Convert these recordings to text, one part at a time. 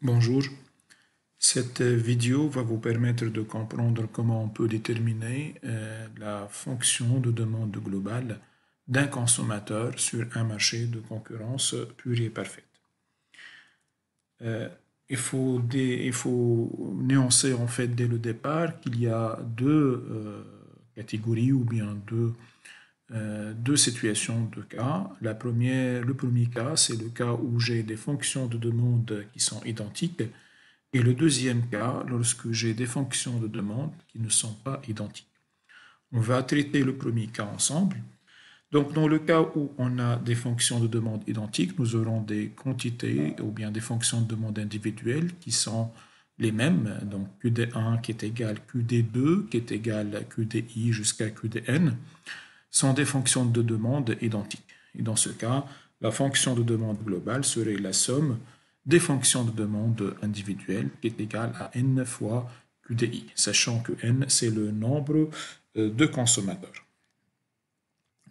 Bonjour, cette euh, vidéo va vous permettre de comprendre comment on peut déterminer euh, la fonction de demande globale d'un consommateur sur un marché de concurrence pure et parfaite. Euh, il faut, néancer en fait dès le départ qu'il y a deux catégories ou bien deux euh, deux situations de cas. La première, le premier cas, c'est le cas où j'ai des fonctions de demande qui sont identiques. Et le deuxième cas, lorsque j'ai des fonctions de demande qui ne sont pas identiques. On va traiter le premier cas ensemble. Donc, dans le cas où on a des fonctions de demande identiques, nous aurons des quantités ou bien des fonctions de demande individuelles qui sont les mêmes. Donc, QD1 qui est égal à QD2, qui est égal à QDI jusqu'à QDN sont des fonctions de demande identiques. Et dans ce cas, la fonction de demande globale serait la somme des fonctions de demande individuelles qui est égale à n fois QDI, sachant que n, c'est le nombre euh, de consommateurs.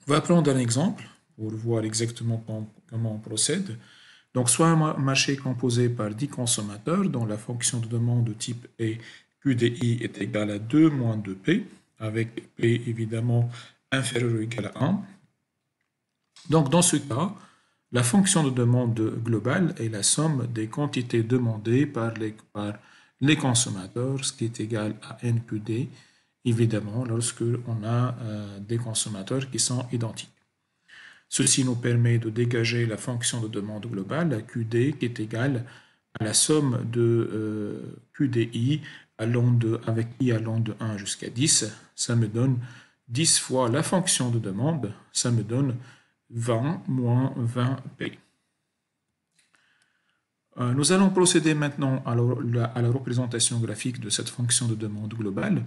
On va prendre un exemple pour voir exactement comment on procède. Donc, soit un marché composé par 10 consommateurs dont la fonction de demande de type est QDI est égale à 2 moins 2P, avec P évidemment inférieur ou égal à 1. Donc dans ce cas, la fonction de demande globale est la somme des quantités demandées par les, consommateurs, ce qui est égal à NQD, évidemment, lorsque on a euh, des consommateurs qui sont identiques. Ceci nous permet de dégager la fonction de demande globale, QD, qui est égale à la somme de euh, QDI allant de, avec I allant de 1 jusqu'à 10. Ça me donne 10 fois la fonction de demande, ça me donne 20 moins 20p. Euh, nous allons procéder maintenant à la, représentation graphique de cette fonction de demande globale.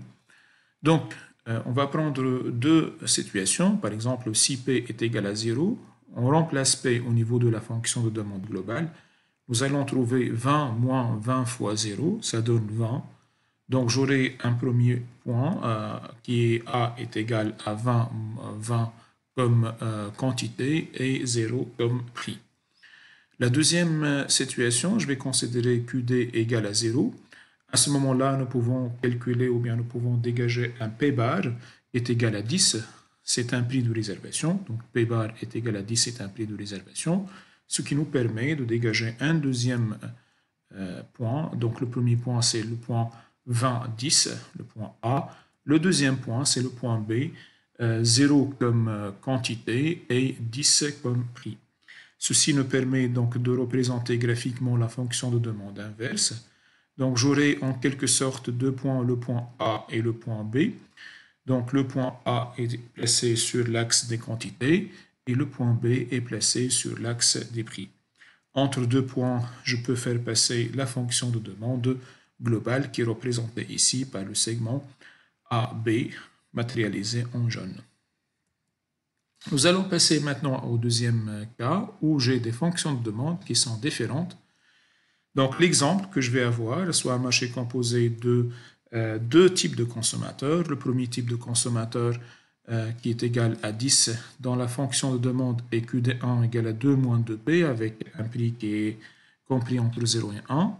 Donc, euh, on va prendre deux situations. Par exemple, si p est égal à 0, on remplace p au niveau de la fonction de demande globale. Nous allons trouver 20 moins 20 fois 0, ça donne 20 donc j'aurai un premier point euh, qui est A est égal à 20, 20 comme euh, quantité et 0 comme prix. La deuxième euh, situation, je vais considérer QD égal à 0. À ce moment-là, nous pouvons calculer ou bien nous pouvons dégager un P bar est égal à 10. C'est un prix de réservation. Donc P bar est égal à 10, c'est un prix de réservation. Ce qui nous permet de dégager un deuxième point. Donc le premier point, c'est le point 20, 10, le point A. Le deuxième point, c'est le point B, 0 euh, comme euh, quantité et 10 comme prix. Ceci nous permet donc de représenter graphiquement la fonction de demande inverse. Donc j'aurai en quelque sorte deux points, le point A et le point B. Donc le point A est placé sur l'axe des quantités et le point B est placé sur l'axe des prix. Entre deux points, je peux faire passer la fonction de demande Global qui est représenté ici par le segment AB matérialisé en jaune. Nous allons passer maintenant au deuxième cas où j'ai des fonctions de demande qui sont différentes. Donc l'exemple que je vais avoir, soit un marché composé de euh, deux types de consommateurs. Le premier type de consommateur euh, qui est égal à 10 dans la fonction de demande et QD1 égale à 2 moins 2P avec un prix qui est compris entre 0 et 1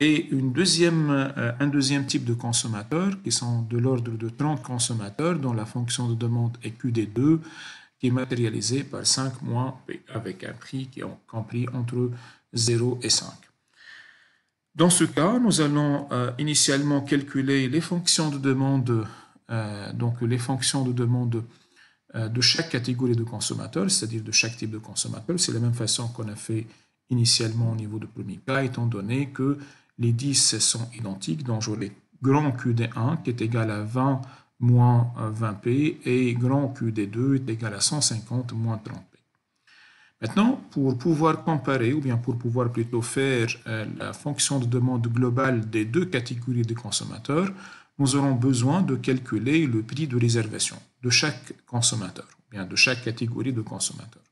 et euh, un deuxième type de consommateurs qui sont de l'ordre de 30 consommateurs dont la fonction de demande est QD2 qui est matérialisée par 5 mois avec un prix qui est compris entre 0 et 5. Dans ce cas, nous allons euh, initialement calculer les fonctions de demande, euh, donc les fonctions de demande de chaque catégorie de consommateurs, c'est-à-dire de chaque type de consommateur. C'est la même façon qu'on a fait initialement au niveau du premier cas, étant donné que les 10 sont identiques, donc j'aurai grand qd 1 qui est égal à 20 moins 20p et grand qd 2 est égal à 150 moins 30p. Maintenant, pour pouvoir comparer, ou bien pour pouvoir plutôt faire euh, la fonction de demande globale des deux catégories de consommateurs, nous aurons besoin de calculer le prix de réservation de chaque consommateur, ou bien de chaque catégorie de consommateurs.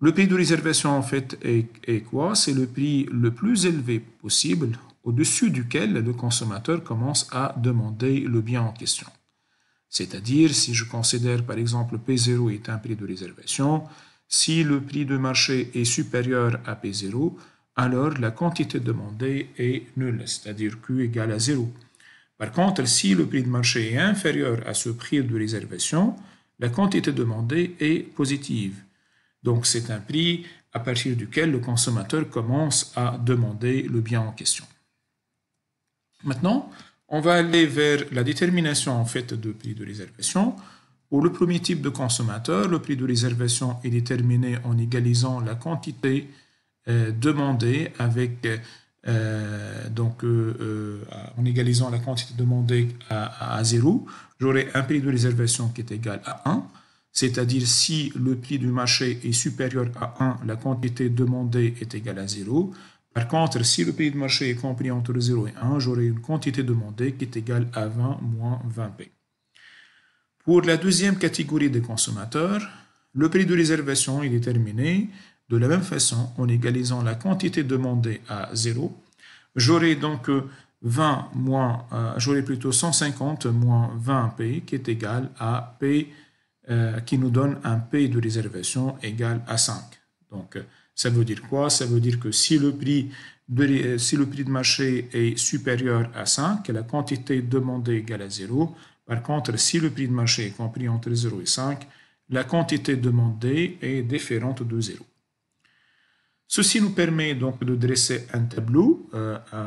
Le prix de réservation, en fait, est, quoi C'est le prix le plus élevé possible au-dessus duquel le consommateur commence à demander le bien en question. C'est-à-dire, si je considère par exemple P0 est un prix de réservation, si le prix de marché est supérieur à P0, alors la quantité demandée est nulle, c'est-à-dire Q égale à 0. Par contre, si le prix de marché est inférieur à ce prix de réservation, la quantité demandée est positive. Donc c'est un prix à partir duquel le consommateur commence à demander le bien en question. Maintenant, on va aller vers la détermination en fait de prix de réservation. Pour le premier type de consommateur, le prix de réservation est déterminé en égalisant la quantité euh, demandée avec euh, euh, en égalisant la quantité demandée à, zéro. j'aurai un prix de réservation qui est égal à 1 c'est-à-dire si le prix du marché est supérieur à 1, la quantité demandée est égale à 0. Par contre, si le prix du marché est compris entre 0 et 1, j'aurai une quantité demandée qui est égale à 20 moins 20p. Pour la deuxième catégorie des consommateurs, le prix de réservation est déterminé de la même façon en égalisant la quantité demandée à 0. J'aurai donc 20 moins, euh, plutôt 150 moins 20p qui est égal à p euh, qui nous donne un pays de réservation égal à 5. Donc, euh, ça veut dire quoi Ça veut dire que si le prix de, euh, si le prix de marché est supérieur à 5, la quantité demandée est égale à 0. Par contre, si le prix de marché est compris entre 0 et 5, la quantité demandée est différente de 0. Ceci nous permet donc de dresser un tableau.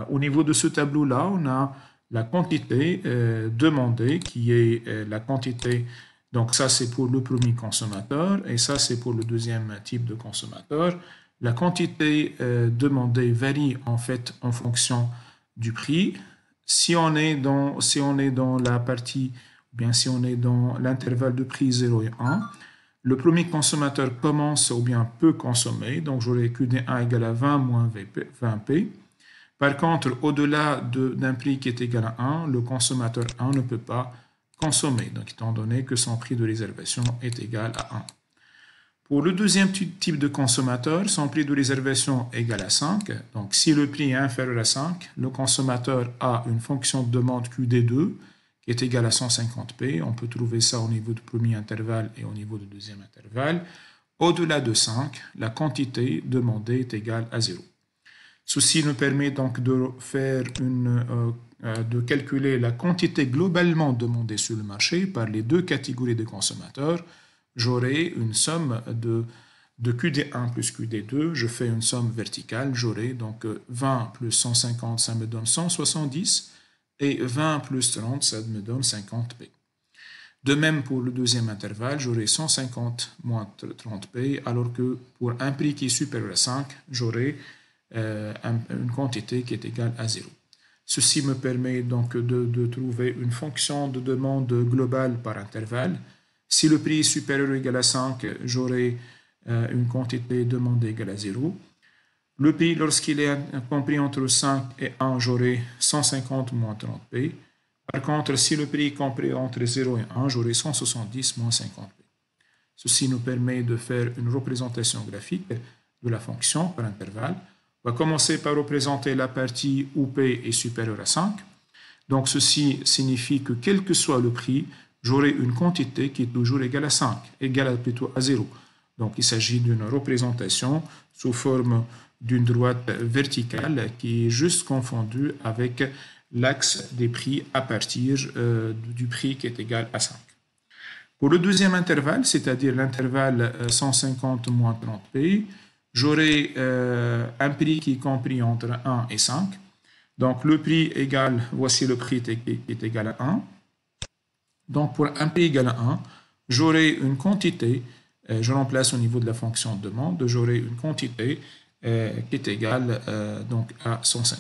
au niveau de ce tableau-là, on a la quantité demandée qui est la quantité donc ça, c'est pour le premier consommateur et ça, c'est pour le deuxième type de consommateur. La quantité euh, demandée varie en fait en fonction du prix. Si on est dans, si on est dans la partie, ou bien si on est dans l'intervalle de prix 0 et 1, le premier consommateur commence ou bien peut consommer, donc j'aurais QD1 égale à 20 moins 20p. Par contre, au-delà d'un prix qui est égal à 1, le consommateur 1 ne peut pas consommé, donc étant donné que son prix de réservation est égal à 1. Pour le deuxième type de consommateur, son prix de réservation est égal à 5. Donc si le prix est inférieur à 5, le consommateur a une fonction de demande QD2 qui est égale à 150p. On peut trouver ça au niveau du premier intervalle et au niveau du deuxième intervalle. Au-delà de 5, la quantité demandée est égale à 0. Ceci nous permet donc de faire une euh, euh, de calculer la quantité globalement demandée sur le marché par les deux catégories de consommateurs, j'aurai une somme de, QD1 plus QD2, je fais une somme verticale, j'aurai donc 20 euh, plus 150, ça me donne 170, et 20 plus 30, ça me donne 50p. De même pour le deuxième intervalle, j'aurai 150 moins 30p, alors que pour un prix qui est supérieur à 5, j'aurai euh, une quantité qui est égale à 0. Ceci me permet donc de, trouver une fonction de demande globale par intervalle. Si le prix est supérieur ou égal à 5, j'aurai euh, une quantité demandée égale à 0. Le prix, lorsqu'il est compris entre 5 et 1, j'aurai 150 moins 30p. Par contre, si le prix est compris entre 0 et 1, j'aurai 170 moins 50p. Ceci nous permet de faire une représentation graphique de la fonction par intervalle. On va commencer par représenter la partie où P est supérieur à 5. Donc ceci signifie que quel que soit le prix, j'aurai une quantité qui est toujours égale à 5, égale plutôt à 0. Donc il s'agit d'une représentation sous forme d'une droite verticale qui est juste confondue avec l'axe des prix à partir euh, du prix qui est égal à 5. Pour le deuxième intervalle, c'est-à-dire l'intervalle 150-30p, euh, j'aurai euh, un prix qui est compris entre 1 et 5. Donc le prix égal, voici le prix qui est égal à 1. Donc pour un prix égal à 1, j'aurai une quantité, euh, je remplace au niveau de la fonction de demande, j'aurai une quantité euh, qui est égale donc à 150.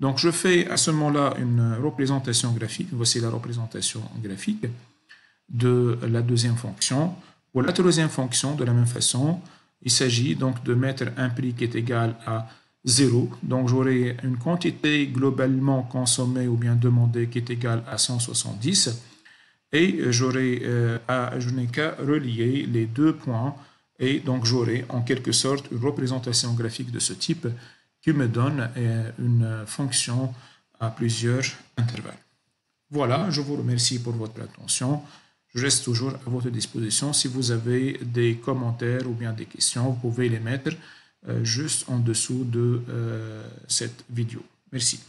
Donc je fais à ce moment-là une représentation graphique, voici la représentation graphique de la deuxième fonction. Pour la troisième fonction, de la même façon, il s'agit donc de mettre un prix qui est égal à 0. Donc j'aurai une quantité globalement consommée ou bien demandée qui est égale à 170. Et j'aurai euh, à, je n'ai qu'à relier les deux points et donc j'aurai en quelque sorte une représentation graphique de ce type qui me donne euh, une fonction à plusieurs intervalles. Voilà, je vous remercie pour votre attention. Je reste toujours à votre disposition. Si vous avez des commentaires ou bien des questions, vous pouvez les mettre euh, juste en dessous de euh, cette vidéo. Merci.